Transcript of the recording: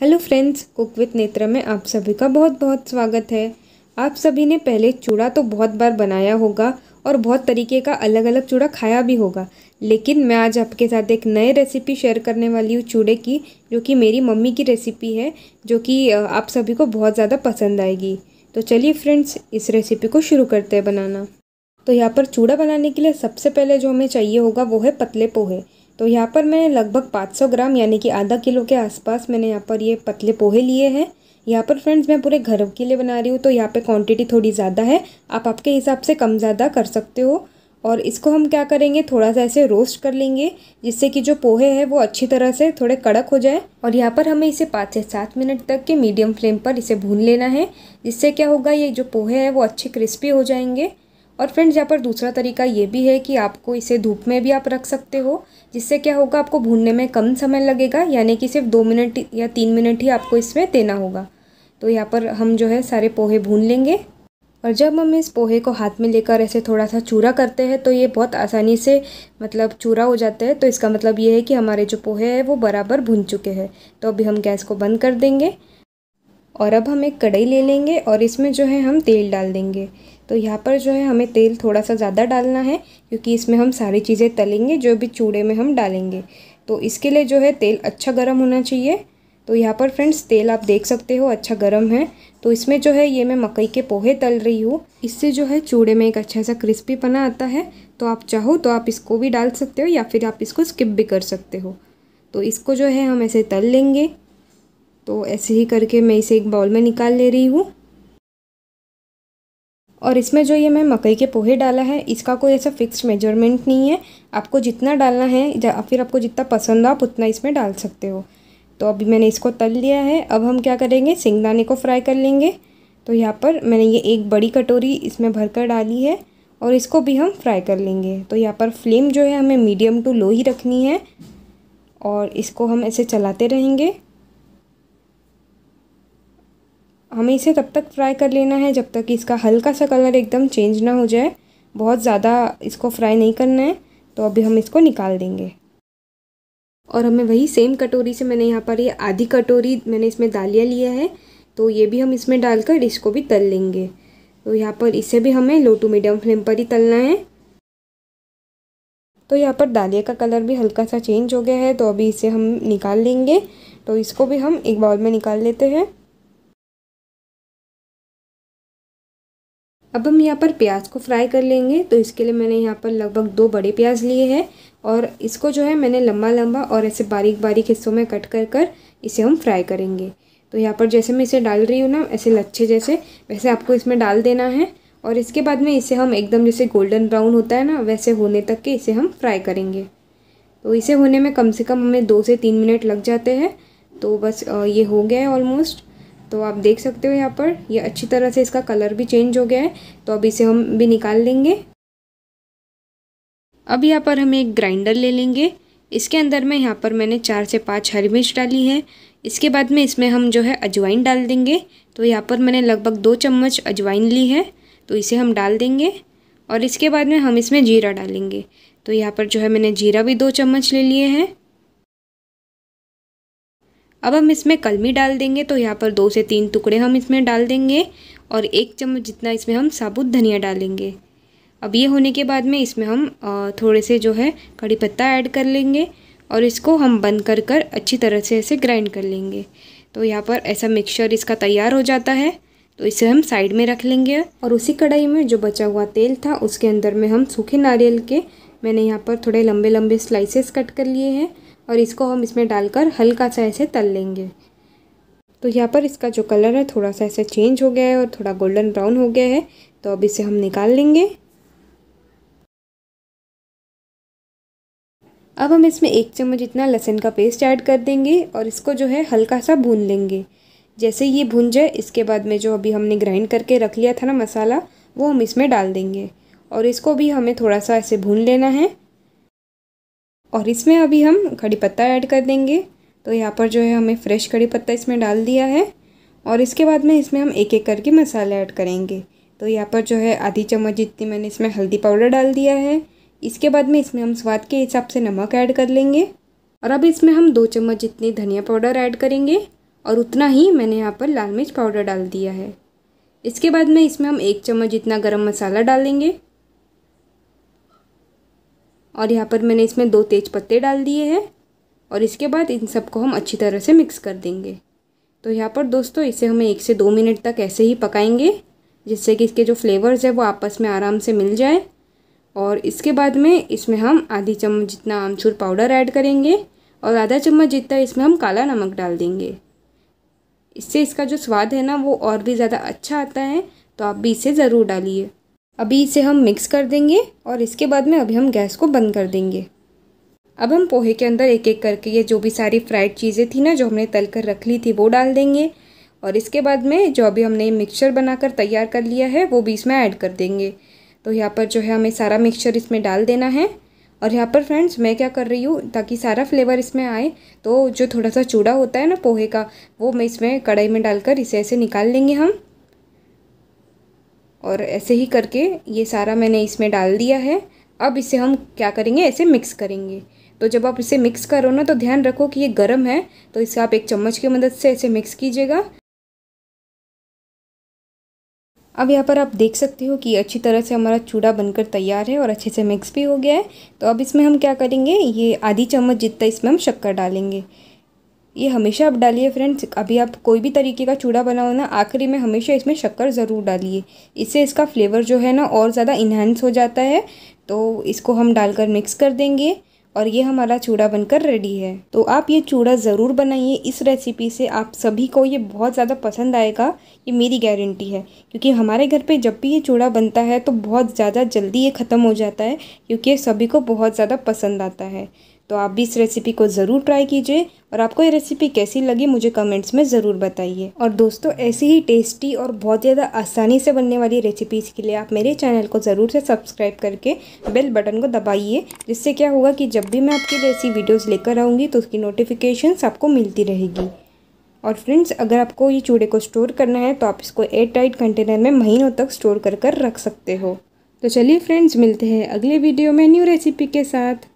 hello friends cook with नेत्र में आप सभी का बहुत बहुत स्वागत है आप सभी ने पहले चूड़ा तो बहुत बार बनाया होगा और बहुत तरीके का अलग अलग चूड़ा खाया भी होगा लेकिन मैं आज आपके साथ एक नए रेसिपी शेयर करने वाली हूँ चूड़े की जो कि मेरी मम्मी की रेसिपी है जो कि आप सभी को बहुत ज़्यादा पसंद आएगी तो चलिए फ्रेंड्स इस रेसिपी को शुरू करते हैं बनाना तो यहाँ पर चूड़ा बनाने के लिए सबसे पहले जो हमें चाहिए होगा वो है पतले पोहे तो यहाँ पर मैं लगभग 500 ग्राम यानी कि आधा किलो के आसपास मैंने यहाँ पर ये पतले पोहे लिए हैं यहाँ पर फ्रेंड्स मैं पूरे घर के लिए बना रही हूँ तो यहाँ पे क्वांटिटी थोड़ी ज़्यादा है आप आपके हिसाब से कम ज़्यादा कर सकते हो और इसको हम क्या करेंगे थोड़ा सा ऐसे रोस्ट कर लेंगे जिससे कि जो पोहे हैं वो अच्छी तरह से थोड़े कड़क हो जाए और यहाँ पर हमें इसे पाँच से सात मिनट तक के मीडियम फ्लेम पर इसे भून लेना है जिससे क्या होगा ये जो पोहे हैं वो अच्छे क्रिस्पी हो जाएंगे और फ्रेंड्स यहाँ पर दूसरा तरीका ये भी है कि आपको इसे धूप में भी आप रख सकते हो जिससे क्या होगा आपको भूनने में कम समय लगेगा यानी कि सिर्फ दो मिनट या तीन मिनट ही आपको इसमें देना होगा तो यहाँ पर हम जो है सारे पोहे भून लेंगे और जब हम इस पोहे को हाथ में लेकर ऐसे थोड़ा सा चूरा करते हैं तो ये बहुत आसानी से मतलब चूरा हो जाता है तो इसका मतलब ये है कि हमारे जो पोहे हैं वो बराबर भुन चुके हैं तो अभी हम गैस को बंद कर देंगे और अब हम एक कढ़ाई ले लेंगे और इसमें जो है हम तेल डाल देंगे तो यहाँ पर जो है हमें तेल थोड़ा सा ज़्यादा डालना है क्योंकि इसमें हम सारी चीज़ें तलेंगे जो भी चूड़े में हम डालेंगे तो इसके लिए जो है तेल अच्छा गर्म होना चाहिए तो यहाँ पर फ्रेंड्स तेल आप देख सकते हो अच्छा गर्म है तो इसमें जो है ये मैं मकई के पोहे तल रही हूँ इससे जो है चूड़े में एक अच्छा सा क्रिस्पी पना आता है तो आप चाहो तो आप इसको भी डाल सकते हो या फिर आप इसको स्किप भी कर सकते हो तो इसको जो है हम ऐसे तल लेंगे तो ऐसे ही करके मैं इसे एक बाउल में निकाल ले रही हूँ और इसमें जो ये मैं मकई के पोहे डाला है इसका कोई ऐसा फिक्स्ड मेजरमेंट नहीं है आपको जितना डालना है या फिर आपको जितना पसंद हो आप उतना इसमें डाल सकते हो तो अभी मैंने इसको तल लिया है अब हम क्या करेंगे सिंगदाने को फ्राई कर लेंगे तो यहाँ पर मैंने ये एक बड़ी कटोरी इसमें भर कर डाली है और इसको भी हम फ्राई कर लेंगे तो यहाँ पर फ्लेम जो है हमें मीडियम टू लो ही रखनी है और इसको हम ऐसे चलाते रहेंगे हमें इसे तब तक फ्राई कर लेना है जब तक इसका हल्का सा कलर एकदम चेंज ना हो जाए बहुत ज़्यादा इसको फ्राई नहीं करना है तो अभी हम इसको निकाल देंगे और हमें वही सेम कटोरी से मैंने यहाँ पर ये आधी कटोरी मैंने इसमें दालिया लिया है तो ये भी हम इसमें डालकर इसको भी तल लेंगे तो यहाँ पर इसे भी हमें लो टू मीडियम फ्लेम पर ही तलना है तो यहाँ पर दालिया का कलर भी हल्का सा चेंज हो गया है तो अभी इसे हम निकाल लेंगे तो इसको भी हम एक बाउल में निकाल लेते हैं अब हम यहाँ पर प्याज को फ्राई कर लेंगे तो इसके लिए मैंने यहाँ पर लगभग दो बड़े प्याज लिए हैं और इसको जो है मैंने लंबा लंबा और ऐसे बारीक बारीक हिस्सों में कट कर कर इसे हम फ्राई करेंगे तो यहाँ पर जैसे मैं इसे डाल रही हूँ ना ऐसे लच्छे जैसे वैसे आपको इसमें डाल देना है और इसके बाद में इसे हम एकदम जैसे गोल्डन ब्राउन होता है ना वैसे होने तक के इसे हम फ्राई करेंगे तो इसे होने में कम से कम हमें दो से तीन मिनट लग जाते हैं तो बस ये हो गया है ऑलमोस्ट तो आप देख सकते हो यहाँ पर ये अच्छी तरह से इसका कलर भी चेंज हो गया है तो अब इसे हम भी निकाल लेंगे अब यहाँ पर हम एक ग्राइंडर ले लेंगे इसके अंदर में यहाँ पर मैंने चार से पाँच हरी मिर्च डाली है इसके बाद में इसमें हम जो है अजवाइन डाल देंगे तो यहाँ पर मैंने लगभग दो चम्मच अजवाइन ली है तो इसे हम डाल देंगे और इसके बाद में हम इसमें जीरा डालेंगे तो यहाँ पर जो है मैंने जीरा भी दो चम्मच ले लिए हैं अब हम इसमें कलमी डाल देंगे तो यहाँ पर दो से तीन टुकड़े हम इसमें डाल देंगे और एक चम्मच जितना इसमें हम साबुत धनिया डालेंगे अब ये होने के बाद में इसमें हम थोड़े से जो है कड़ी पत्ता ऐड कर लेंगे और इसको हम बंद कर कर अच्छी तरह से ऐसे ग्राइंड कर लेंगे तो यहाँ पर ऐसा मिक्सचर इसका तैयार हो जाता है तो इसे हम साइड में रख लेंगे और उसी कढ़ाई में जो बचा हुआ तेल था उसके अंदर में हम सूखे नारियल के मैंने यहाँ पर थोड़े लंबे लंबे स्लाइसेस कट कर लिए हैं और इसको हम इसमें डालकर हल्का सा ऐसे तल लेंगे तो यहाँ पर इसका जो कलर है थोड़ा सा ऐसे चेंज हो गया है और थोड़ा गोल्डन ब्राउन हो गया है तो अब इसे हम निकाल लेंगे अब हम इसमें एक चम्मच इतना लहसुन का पेस्ट ऐड कर देंगे और इसको जो है हल्का सा भून लेंगे जैसे ये भून जाए इसके बाद में जो अभी हमने ग्राइंड करके रख लिया था ना मसाला वो हम इसमें डाल देंगे और इसको भी हमें थोड़ा सा ऐसे भून लेना है और इसमें अभी हम कड़ी पत्ता ऐड कर देंगे तो यहाँ पर जो है हमें फ्रेश कड़ी पत्ता इसमें डाल दिया है और इसके बाद में इसमें हम एक एक करके मसाले ऐड करेंगे तो यहाँ पर जो है आधी चम्मच जितनी मैंने इसमें हल्दी पाउडर डाल दिया है इसके बाद में इसमें हम स्वाद के हिसाब से नमक ऐड कर लेंगे और अब इसमें हम दो चम्मच जितनी धनिया पाउडर ऐड करेंगे और उतना ही मैंने यहाँ पर लाल मिर्च पाउडर डाल दिया है इसके बाद में इसमें हम एक चम्मच जितना गरम मसाला डालेंगे और यहाँ पर मैंने इसमें दो तेज पत्ते डाल दिए हैं और इसके बाद इन सबको हम अच्छी तरह से मिक्स कर देंगे तो यहाँ पर दोस्तों इसे हमें एक से दो मिनट तक ऐसे ही पकाएंगे जिससे कि इसके जो फ्लेवर्स है वो आपस में आराम से मिल जाए और इसके बाद में इसमें हम आधी चम्मच जितना आमचूर पाउडर ऐड करेंगे और आधा चम्मच जितना इसमें हम काला नमक डाल देंगे इससे इसका जो स्वाद है ना वो और भी ज़्यादा अच्छा आता है तो आप भी इसे ज़रूर डालिए अभी इसे हम मिक्स कर देंगे और इसके बाद में अभी हम गैस को बंद कर देंगे अब हम पोहे के अंदर एक एक करके ये जो भी सारी फ्राइड चीज़ें थी ना जो हमने तल कर रख ली थी वो डाल देंगे और इसके बाद में जो अभी हमने मिक्सचर बनाकर तैयार कर लिया है वो भी इसमें ऐड कर देंगे तो यहाँ पर जो है हमें सारा मिक्सचर इसमें डाल देना है और यहाँ पर फ्रेंड्स मैं क्या कर रही हूँ ताकि सारा फ्लेवर इसमें आए तो जो थोड़ा सा चूड़ा होता है ना पोहे का वो मैं इसमें कढ़ाई में डालकर इसे ऐसे निकाल लेंगे हम और ऐसे ही करके ये सारा मैंने इसमें डाल दिया है अब इसे हम क्या करेंगे ऐसे मिक्स करेंगे तो जब आप इसे मिक्स करो ना तो ध्यान रखो कि ये गर्म है तो इसे आप एक चम्मच की मदद से ऐसे मिक्स कीजिएगा अब यहाँ पर आप देख सकते हो कि अच्छी तरह से हमारा चूड़ा बनकर तैयार है और अच्छे से मिक्स भी हो गया है तो अब इसमें हम क्या करेंगे ये आधी चम्मच जितना इसमें हम शक्कर डालेंगे ये हमेशा आप डालिए फ्रेंड्स अभी आप कोई भी तरीके का चूड़ा बनाओ ना आखिरी में हमेशा इसमें शक्कर ज़रूर डालिए इससे इसका फ्लेवर जो है ना और ज़्यादा इन्हेंस हो जाता है तो इसको हम डालकर मिक्स कर देंगे और ये हमारा चूड़ा बनकर रेडी है तो आप ये चूड़ा ज़रूर बनाइए इस रेसिपी से आप सभी को ये बहुत ज़्यादा पसंद आएगा ये मेरी गारंटी है क्योंकि हमारे घर पे जब भी ये चूड़ा बनता है तो बहुत ज़्यादा जल्दी ये ख़त्म हो जाता है क्योंकि सभी को बहुत ज़्यादा पसंद आता है तो आप भी इस रेसिपी को ज़रूर ट्राई कीजिए और आपको ये रेसिपी कैसी लगी मुझे कमेंट्स में ज़रूर बताइए और दोस्तों ऐसी ही टेस्टी और बहुत ज़्यादा आसानी से बनने वाली रेसिपीज़ के लिए आप मेरे चैनल को ज़रूर से सब्सक्राइब करके बेल बटन को दबाइए जिससे क्या होगा कि जब भी मैं आपके ऐसी वीडियोज़ लेकर आऊँगी तो उसकी नोटिफिकेशन आपको मिलती रहेगी और फ्रेंड्स अगर आपको ये चूड़े को स्टोर करना है तो आप इसको एयर टाइट कंटेनर में महीनों तक स्टोर कर कर रख सकते हो तो चलिए फ्रेंड्स मिलते हैं अगले वीडियो में न्यू रेसिपी के साथ